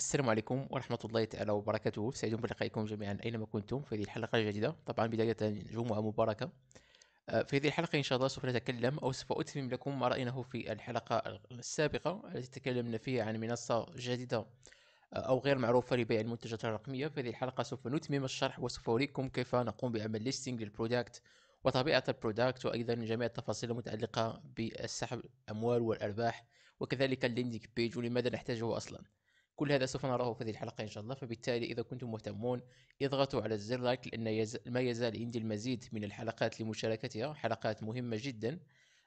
السلام عليكم ورحمة الله تعالى وبركاته سعيد بلقائكم جميعا أينما كنتم في هذه الحلقة الجديدة طبعا بداية جمعة مباركة آه، في هذه الحلقة إن شاء الله سوف نتكلم أو سوف أتمم لكم ما رأيناه في الحلقة السابقة التي تكلمنا فيها عن منصة جديدة آه، أو غير معروفة لبيع المنتجات الرقمية في هذه الحلقة سوف نتمم الشرح وسوف أريكم كيف نقوم بعمل ليستينج للبرودكت وطبيعة البرودكت وأيضا جميع التفاصيل المتعلقة بالسحب الأموال والأرباح وكذلك الليندينج بيج ولماذا نحتاجه أصلا كل هذا سوف نراه في هذه الحلقة إن شاء الله فبالتالي إذا كنتم مهتمون اضغطوا على الزر لايك لأن ما يزال عندي المزيد من الحلقات لمشاركتها حلقات مهمة جدا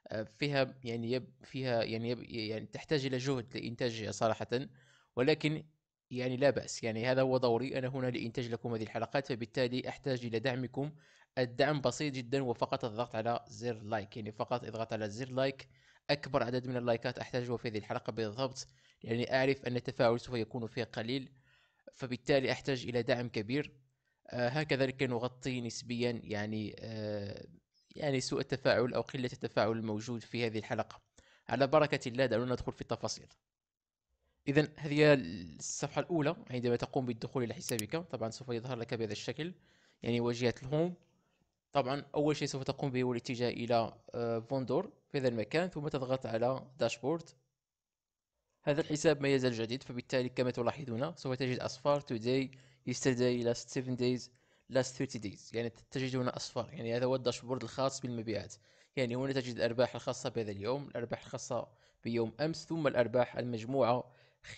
آه، فيها يعني يب... فيها يعني يب... يعني تحتاج إلى جهد لإنتاجها صراحة ولكن يعني لا بأس يعني هذا هو دوري أنا هنا لإنتاج لكم هذه الحلقات فبالتالي أحتاج إلى دعمكم الدعم بسيط جدا وفقط الضغط على زر لايك يعني فقط اضغط على زر لايك أكبر عدد من اللايكات أحتاجه في هذه الحلقة بالضبط لأني أعرف أن التفاعل سوف يكون فيها قليل فبالتالي أحتاج إلى دعم كبير آه، هكذلك نغطي نسبيا يعني آه، يعني سوء التفاعل أو قلة التفاعل الموجود في هذه الحلقة على بركة الله دعونا ندخل في التفاصيل إذا هذه الصفحة الأولى عندما تقوم بالدخول إلى حسابك طبعا سوف يظهر لك بهذا الشكل يعني واجهة الهوم طبعا اول شيء سوف تقوم به هو الاتجاه الى آه، فوندور في هذا المكان ثم تضغط على داشبورد هذا الحساب ما يزال جديد فبالتالي كما تلاحظون سوف تجد اصفار today yesterday last 7 days last 30 days يعني تجد هنا اصفار يعني هذا هو الداشبورد الخاص بالمبيعات يعني هنا تجد الارباح الخاصه بهذا اليوم الارباح الخاصه بيوم امس ثم الارباح المجموعه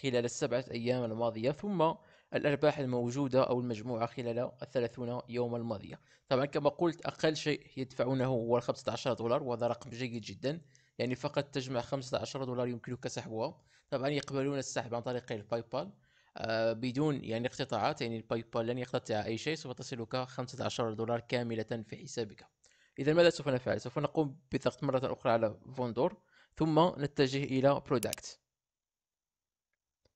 خلال السبعه ايام الماضيه ثم الأرباح الموجودة أو المجموعة خلال الثلاثون يوم الماضية طبعا كما قلت أقل شيء يدفعونه هو 15 دولار وهذا رقم جيد جدا يعني فقط تجمع 15 دولار يمكنك سحبها طبعا يقبلون السحب عن طريق الباي بال آه بدون يعني اقتطاعات يعني الباي بال لن يقتطع أي شيء سوف تصلك 15 دولار كاملة في حسابك إذا ماذا سوف نفعل؟ سوف نقوم بضغط مرة أخرى على فوندور ثم نتجه إلى برودكت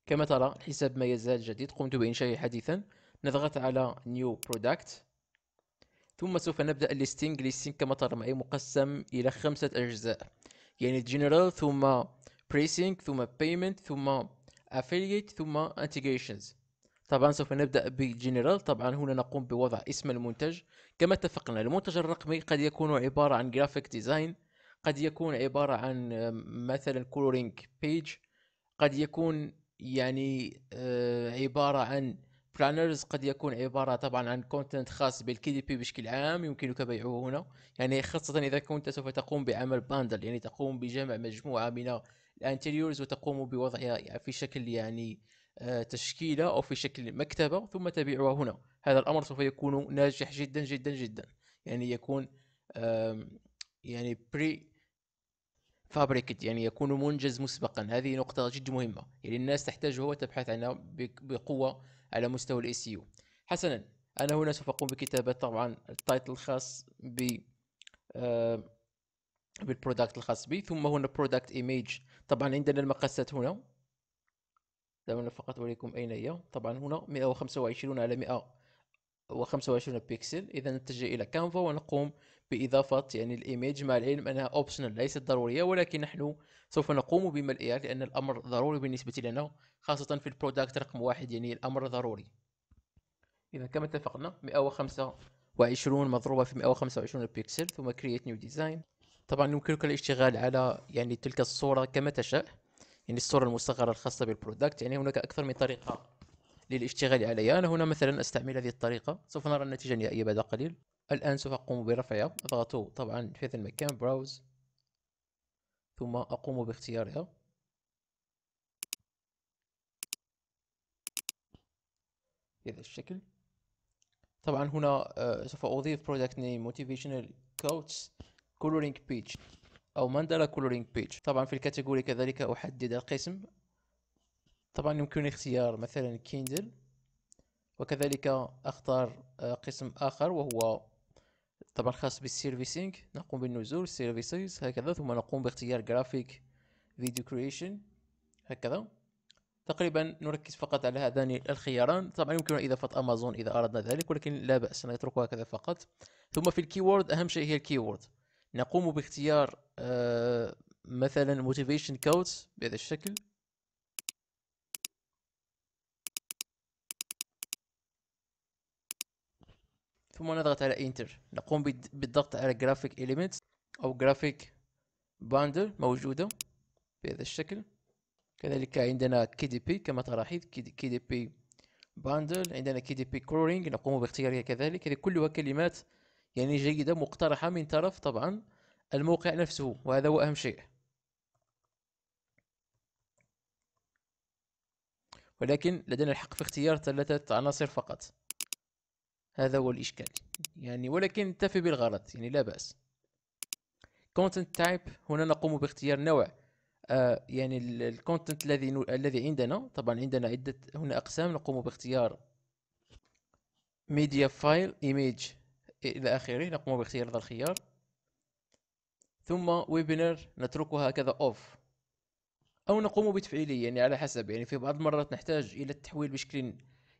كما ترى الحساب ما يزال جديد قمت بإنشائه حديثا نضغط على New Product ثم سوف نبدأ الليستينج ليستينج كما ترى معي مقسم إلى خمسة أجزاء يعني General ثم Pricing ثم Payment ثم Affiliate ثم انتجريشنز طبعا سوف نبدأ بجنرال طبعا هنا نقوم بوضع اسم المنتج كما اتفقنا المنتج الرقمي قد يكون عبارة عن جرافيك ديزاين قد يكون عبارة عن مثلا كولورينج بيج قد يكون يعني آه، عبارة عن بلانرز قد يكون عبارة طبعا عن كونتنت خاص بالكي دي بي بشكل عام يمكنك بيعه هنا يعني خاصة إذا كنت سوف تقوم بعمل باندل يعني تقوم بجمع مجموعة من الانتريورز وتقوم بوضعها في شكل يعني آه، تشكيلة أو في شكل مكتبة ثم تبيعها هنا هذا الأمر سوف يكون ناجح جدا جدا جدا يعني يكون يعني بري فابريكد يعني يكون منجز مسبقا هذه نقطة جد مهمة يعني الناس تحتاجها وتبحث عنها بقوة على مستوى الاي سي يو حسنا انا هنا سوف اقوم بكتابة طبعا التايتل الخاص ب آه، بالبرودكت الخاص بي ثم هنا برودكت ايميج طبعا عندنا المقاسات هنا دعونا فقط أريكم أين هي طبعا هنا 125 على 125 بيكسل إذا نتجه إلى كانفا ونقوم بإضافة يعني الإيميج مع العلم أنها أوبشنال ليست ضرورية ولكن نحن سوف نقوم بملئها لأن الأمر ضروري بالنسبة لنا خاصة في البرودكت رقم واحد يعني الأمر ضروري إذا كما اتفقنا 125 مضروبة في 125 بيكسل ثم كرييت نيو ديزاين طبعا يمكنك الاشتغال على يعني تلك الصورة كما تشاء يعني الصورة المصغرة الخاصة بالبرودكت يعني هناك أكثر من طريقة للاشتغال عليها أنا هنا مثلا أستعمل هذه الطريقة سوف نرى النتيجة النهائية بعد قليل الآن سوف أقوم برفعها أضغط طبعا في هذا المكان براوز ثم أقوم باختيارها بهذا الشكل طبعا هنا آه، سوف أضيف برودكت نيم motivational كوتس coloring page أو ماندالا coloring page طبعا في الكاتيجوري كذلك أحدد القسم طبعا يمكنني اختيار مثلا كيندل وكذلك اختار آه، قسم اخر وهو طبعا خاص بالسيرفيسينغ نقوم بالنزول سيرفيسز هكذا ثم نقوم باختيار جرافيك فيديو كرييشن هكذا تقريبا نركز فقط على هذان الخياران طبعا يمكن إضافة أمازون إذا أردنا ذلك ولكن لا بأس نتركها هكذا فقط ثم في الكيورد أهم شيء هي الكيورد نقوم باختيار آه، مثلا موتيفيشن كوتس بهذا الشكل ثم نضغط على انتر نقوم بالضغط على جرافيك اليمنت او جرافيك باندل موجودة بهذا الشكل كذلك عندنا كي دي بي كما تلاحظ كي دي بي باندل عندنا كي دي بي كرورينج نقوم باختيارها كذلك هذه كلها كلمات يعني جيدة مقترحة من طرف طبعا الموقع نفسه وهذا هو أهم شيء ولكن لدينا الحق في اختيار ثلاثة عناصر فقط هذا هو الإشكال يعني ولكن تفي بالغلط يعني لا بأس content type هنا نقوم باختيار نوع آه يعني الكونتنت الذي الذي عندنا طبعا عندنا عدة هنا أقسام نقوم باختيار media file image إلى آخره نقوم باختيار هذا الخيار ثم ويبنر نتركها هكذا اوف أو نقوم بتفعيله يعني على حسب يعني في بعض المرات نحتاج إلى التحويل بشكل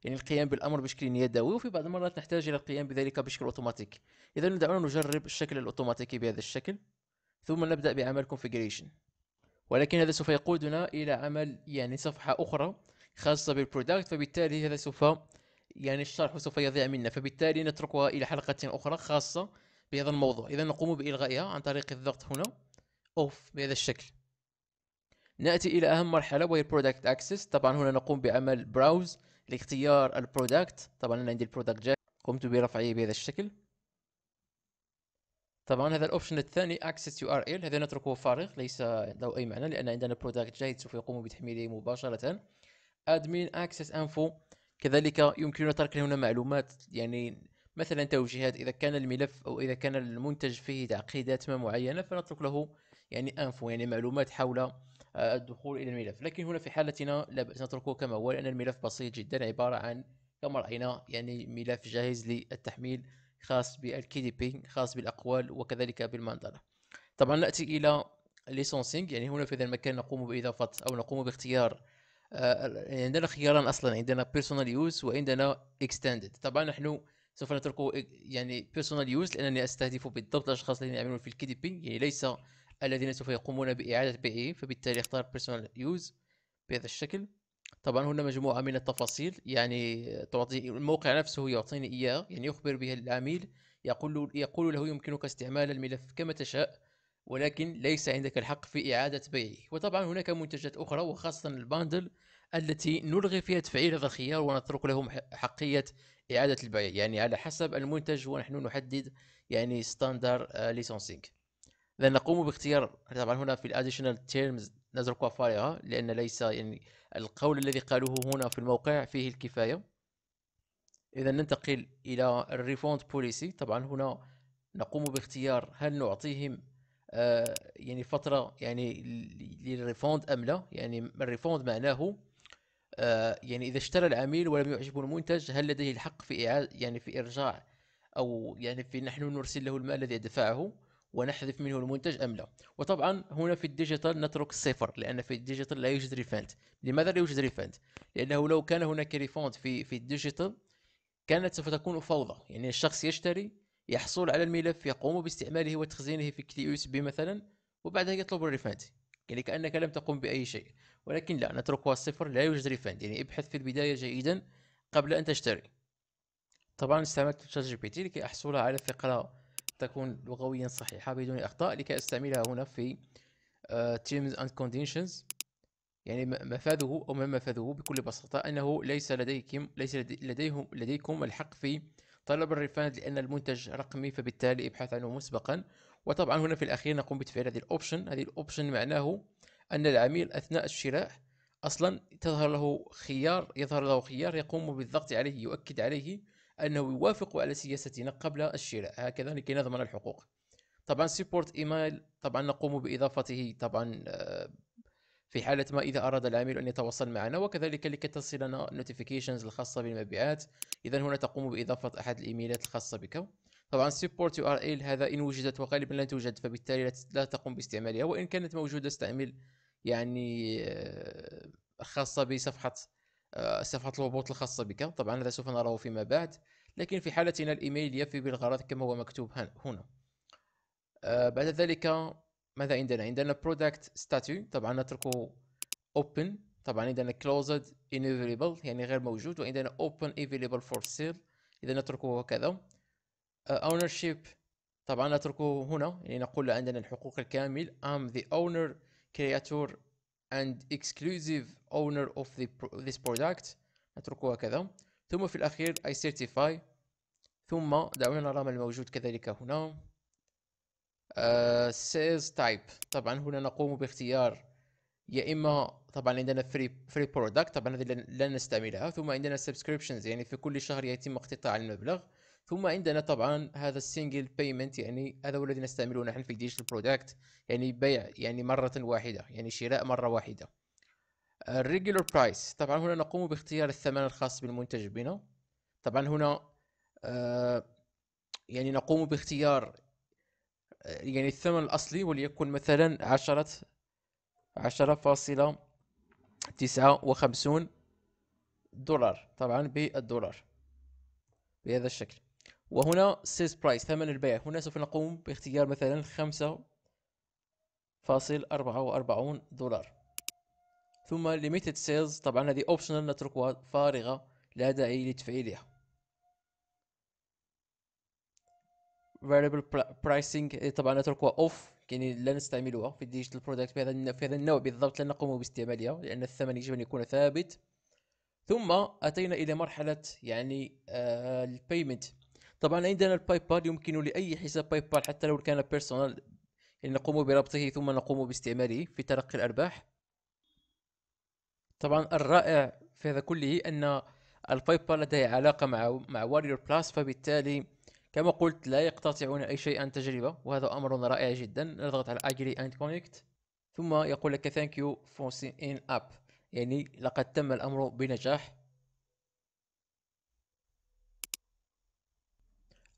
يعني القيام بالامر بشكل يدوي وفي بعض المرات نحتاج الى القيام بذلك بشكل اوتوماتيك اذا دعونا نجرب الشكل الاوتوماتيكي بهذا الشكل ثم نبدا بعمل كونفيجريشن ولكن هذا سوف يقودنا الى عمل يعني صفحه اخرى خاصه بالبرودكت فبالتالي هذا سوف يعني الشرح سوف يضيع منا فبالتالي نتركها الى حلقه اخرى خاصه بهذا الموضوع اذا نقوم بالغائها عن طريق الضغط هنا اوف بهذا الشكل ناتي الى اهم مرحله وهي البرودكت اكسس طبعا هنا نقوم بعمل براوز لاختيار البرودكت طبعا انا عندي البرودكت جاهز قمت برفعه بهذا الشكل طبعا هذا الاوبشن الثاني اكسس يو ار ال هذا نتركه فارغ ليس له اي معنى لان عندنا برودكت جاهز سوف يقوم بتحميله مباشره ادمين اكسس انفو كذلك يمكننا ترك هنا معلومات يعني مثلا توجيهات اذا كان الملف او اذا كان المنتج فيه تعقيدات ما معينه فنترك له يعني انفو يعني معلومات حول آه، الدخول الى الملف لكن هنا في حالتنا لا باس نتركه كما هو لان الملف بسيط جدا عباره عن كما راينا يعني ملف جاهز للتحميل خاص بالكي دي بي خاص بالاقوال وكذلك بالمنظره طبعا ناتي الى ليسونسينغ يعني هنا في هذا المكان نقوم باضافه او نقوم باختيار آه يعني عندنا خياران اصلا عندنا بيرسونال يوز وعندنا اكستندد طبعا نحن سوف نتركه يعني بيرسونال يوز لانني استهدف بالضبط الاشخاص الذين يعملون في الكي دي بي يعني ليس الذين سوف يقومون بإعادة بيعه فبالتالي اختار بيرسونال يوز بهذا الشكل طبعا هنا مجموعة من التفاصيل يعني تعطي الموقع نفسه يعطيني إياه يعني يخبر به العميل يقول يقول له يمكنك استعمال الملف كما تشاء ولكن ليس عندك الحق في إعادة بيعه وطبعا هناك منتجات أخرى وخاصة الباندل التي نلغي فيها تفعيل هذا الخيار ونترك لهم حقية إعادة البيع يعني على حسب المنتج ونحن نحدد يعني ستاندر ليسونسينج uh, لأن نقوم باختيار طبعا هنا في الاديشنال تيرمز نتركها فارغة لأن ليس يعني القول الذي قالوه هنا في الموقع فيه الكفاية إذا ننتقل إلى الريفوند بوليسي طبعا هنا نقوم باختيار هل نعطيهم آه يعني فترة يعني للريفوند أم لا يعني الريفوند معناه آه يعني إذا اشترى العميل ولم يعجبه المنتج هل لديه الحق في إعادة يعني في إرجاع أو يعني في نحن نرسل له المال الذي دفعه ونحذف منه المنتج ام لا وطبعا هنا في الديجيتال نترك الصفر لان في الديجيتال لا يوجد ريفاند لماذا لا يوجد ريفاند لانه لو كان هناك ريفاند في في الديجيتال كانت سوف تكون فوضى يعني الشخص يشتري يحصل على الملف يقوم باستعماله وتخزينه في كلي اس بي مثلا وبعدها يطلب الريفاند يعني كانك لم تقم باي شيء ولكن لا نتركها الصفر لا يوجد ريفاند يعني ابحث في البدايه جيدا قبل ان تشتري طبعا استعملت شات جي بي تي لكي احصل على فقره تكون لغويا صحيحة بدون أخطاء لكي أستعملها هنا في آه، terms and conditions يعني مفاده أو ما مفاده بكل بساطة أنه ليس لديكم ليس لديهم لديكم الحق في طلب الريفاند لأن المنتج رقمي فبالتالي ابحث عنه مسبقا وطبعا هنا في الأخير نقوم بتفعيل هذه الأوبشن هذه الأوبشن معناه أن العميل أثناء الشراء أصلا تظهر له خيار يظهر له خيار يقوم بالضغط عليه يؤكد عليه أنه يوافق على سياستنا قبل الشراء هكذا لكي نضمن الحقوق طبعا سيبورت ايميل طبعا نقوم باضافته طبعا آه، في حالة ما إذا أراد العميل أن يتواصل معنا وكذلك لكي تصلنا نوتيفيكيشنز الخاصة بالمبيعات إذا هنا تقوم بإضافة أحد الإيميلات الخاصة بك طبعا سيبورت يو ار ال هذا إن وجدت وغالبا لا توجد فبالتالي لا تقوم باستعمالها وإن كانت موجودة استعمل يعني آه، خاصة بصفحة صفحة آه، الهبوط الخاصة بك طبعا هذا سوف نراه فيما بعد لكن في حالتنا الإيميل يفي بالغرض كما هو مكتوب هنا آه، بعد ذلك ماذا عندنا عندنا product statue طبعا نتركه open طبعا عندنا closed inavailable يعني غير موجود وعندنا open available for sale إذا نتركه هكذا آه، ownership طبعا نتركه هنا يعني نقول عندنا الحقوق الكامل I'm the owner creator and exclusive owner of the pro this product نتركوها كذا ثم في الأخير I certify ثم دعونا نرى ما الموجود كذلك هنا uh, sales type طبعا هنا نقوم باختيار يا إما طبعا عندنا free, free product طبعا هذه لن نستعملها ثم عندنا subscriptions يعني في كل شهر يتم اقتطاع المبلغ ثم عندنا طبعا هذا السنجل بيمنت يعني هذا هو الذي نستعمله نحن في ديجيتال برودكت يعني بيع يعني مرة واحدة يعني شراء مرة واحدة الريجولر برايس طبعا هنا نقوم باختيار الثمن الخاص بالمنتج بنا طبعا هنا آه، يعني نقوم باختيار آه، يعني الثمن الأصلي وليكن مثلا عشرة عشرة فاصلة تسعة وخمسون دولار طبعا بالدولار بهذا الشكل وهنا سيز برايس ثمن البيع هنا سوف نقوم باختيار مثلا خمسة فاصل أربعة وأربعون دولار ثم limited sales طبعا هذه اوبشنال نتركها فارغة لا داعي لتفعيلها variable pricing إيه، طبعا نتركها off يعني لا نستعملها في الديجيتال برودكت في هذا في هذا النوع بالضبط لن نقوم باستعمالها لان الثمن يجب ان يكون ثابت ثم اتينا الى مرحله يعني آه، البيمنت طبعا عندنا الباي بال يمكن لاي حساب باي بال حتى لو كان بيرسونال يعني ان نقوم بربطه ثم نقوم باستعماله في تلقي الارباح طبعا الرائع في هذا كله أن البايبال لديه علاقة مع مع واريور بلاس فبالتالي كما قلت لا يقتطعون أي شيء عن تجربة وهذا أمر رائع جدا نضغط على اجري اند كونكت ثم يقول لك ثانك يو فور ان اب يعني لقد تم الأمر بنجاح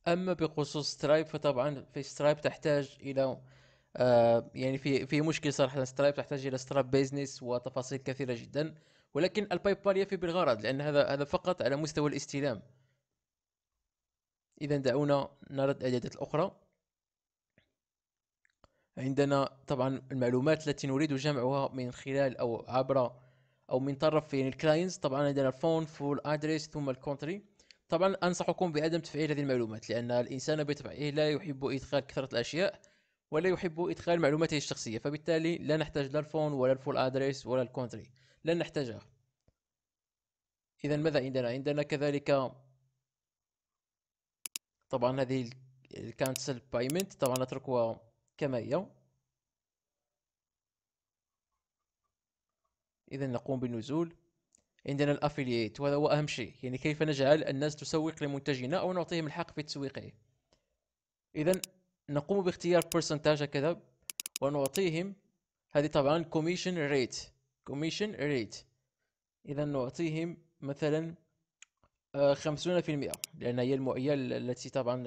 أما بخصوص سترايب فطبعا في سترايب تحتاج إلى آه يعني في في مشكل صراحه سترايب تحتاج الى سترايب بيزنس وتفاصيل كثيره جدا ولكن البايب بال يفي بالغرض لان هذا هذا فقط على مستوى الاستلام اذا دعونا نرى الاعدادات الاخرى عندنا طبعا المعلومات التي نريد جمعها من خلال او عبر او من طرف يعني الكلاينز طبعا عندنا الفون فول ادريس ثم الكونتري طبعا انصحكم بعدم تفعيل هذه المعلومات لان الانسان بطبعه لا يحب ادخال كثره الاشياء ولا يحب إدخال معلوماته الشخصية فبالتالي لا نحتاج لا الفون ولا الفول أدريس ولا الكونتري لن نحتاجها إذا ماذا عندنا عندنا كذلك طبعا هذه الكانسل بايمنت طبعا نتركها كما هي إذا نقوم بالنزول عندنا الافيليت وهذا هو اهم شيء يعني كيف نجعل الناس تسوق لمنتجنا او نعطيهم الحق في تسويقه اذا نقوم باختيار برسنتاج هكذا ونعطيهم هذه طبعا كوميشن ريت كوميشن ريت اذا نعطيهم مثلا آه، خمسون في المئة لأن هي المعية التي طبعا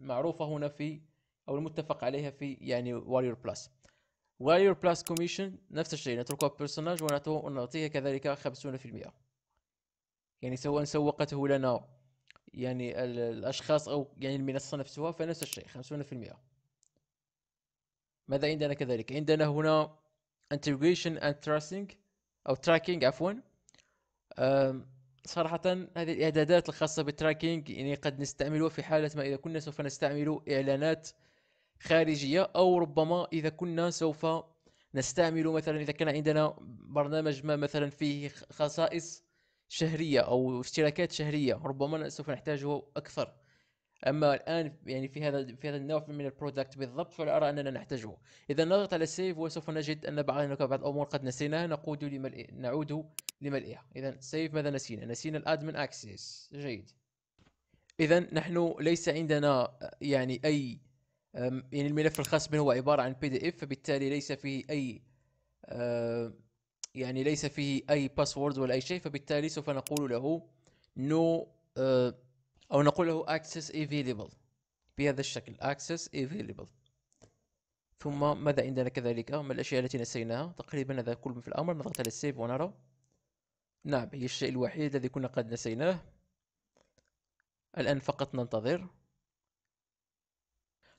معروفة هنا في أو المتفق عليها في يعني واريور بلس واريور بلس كوميشن نفس الشيء نتركها برسنتاج ونعطيها كذلك خمسون في المئة يعني سواء سوقته لنا يعني الاشخاص او يعني المنصه نفسها فنفس الشيء 50% ماذا عندنا كذلك عندنا هنا انتجريشن اند تراسينج او تراكينج عفوا صراحة هذه الإعدادات الخاصة بالتراكينج يعني قد نستعملها في حالة ما إذا كنا سوف نستعمل إعلانات خارجية أو ربما إذا كنا سوف نستعمل مثلا إذا كان عندنا برنامج ما مثلا فيه خصائص شهريه او اشتراكات شهريه ربما سوف نحتاجه اكثر اما الان يعني في هذا في هذا النوع من البرودكت بالضبط فلا ارى اننا نحتاجه اذا نضغط على سيف وسوف نجد ان بعض بعض الامور قد نسيناها نقود لملئ نعود لملئها اذا سيف ماذا نسينا نسينا الادمن اكسس جيد اذا نحن ليس عندنا يعني اي يعني الملف الخاص به هو عباره عن بي دي اف فبالتالي ليس فيه اي آه، يعني ليس فيه اي باسورد ولا اي شيء فبالتالي سوف نقول له نو no, uh, او نقول له access available بهذا الشكل access available ثم ماذا عندنا كذلك ما الاشياء التي نسيناها تقريبا هذا كل في الامر نضغط على السيف ونرى نعم هي الشيء الوحيد الذي كنا قد نسيناه الان فقط ننتظر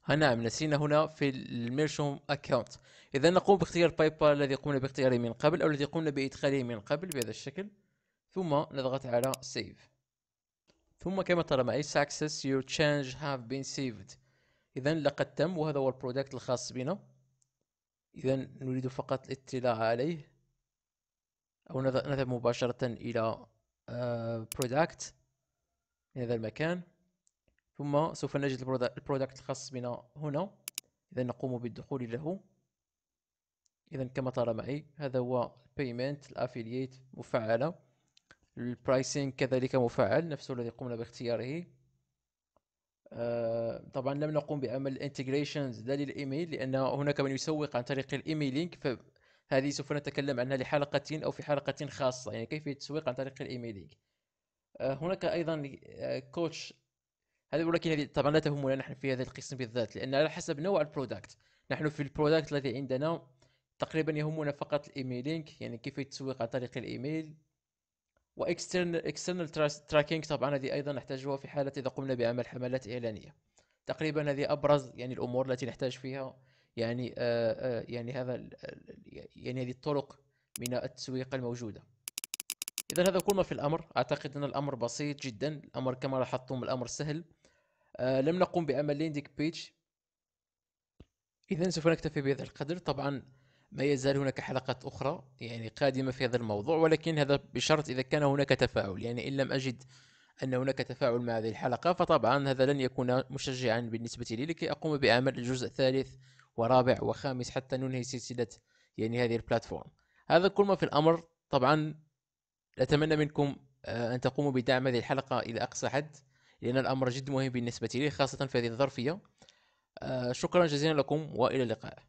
آه نعم نسينا هنا في الميرشوم اكونت اذا نقوم باختيار باي بال الذي قمنا باختياره من قبل او الذي قمنا بادخاله من قبل بهذا الشكل ثم نضغط على سيف ثم كما ترى معي success your تشينج have been saved اذا لقد تم وهذا هو البرودكت الخاص بنا اذا نريد فقط الاطلاع عليه او نذهب مباشرة الى برودكت آه، من هذا المكان ثم سوف نجد البرودكت الخاص بنا هنا اذا نقوم بالدخول له اذا كما ترى معي هذا هو البيمنت الافيليت مفعله البرايسينج كذلك مفعل نفسه الذي قمنا باختياره آه طبعا لم نقم بعمل الانتجريشنز لا للايميل لان هناك من يسوق عن طريق الايميلينج فهذه سوف نتكلم عنها لحلقه او في حلقه خاصه يعني كيف التسويق عن طريق الايميلينج آه هناك ايضا كوتش آه، هذا ولكن هذه طبعا لا تهمنا نحن في هذا القسم بالذات لان على حسب نوع البرودكت نحن في البرودكت الذي عندنا تقريبا يهمنا فقط الايميلينج يعني كيف التسويق عن طريق الايميل واكسترنال اكسترنال تراكينج طبعا هذه ايضا نحتاجها في حاله اذا قمنا بعمل حملات اعلانيه تقريبا هذه ابرز يعني الامور التي نحتاج فيها يعني آآ آه، آآ آه، يعني هذا يعني هذه الطرق من التسويق الموجوده اذا هذا كل ما في الامر اعتقد ان الامر بسيط جدا الامر كما لاحظتم الامر سهل آه لم نقم بعمل لينديك بيتش إذا سوف نكتفي بهذا القدر طبعا ما يزال هناك حلقات أخرى يعني قادمة في هذا الموضوع ولكن هذا بشرط إذا كان هناك تفاعل يعني إن لم أجد أن هناك تفاعل مع هذه الحلقة فطبعا هذا لن يكون مشجعا بالنسبة لي لكي أقوم بعمل الجزء الثالث ورابع وخامس حتى ننهي سلسلة يعني هذه البلاتفورم هذا كل ما في الأمر طبعا أتمنى منكم آه، أن تقوموا بدعم هذه الحلقة إلى أقصى حد لأن الأمر جد مهم بالنسبة لي خاصة في هذه الظرفية آه، شكرا جزيلا لكم وإلى اللقاء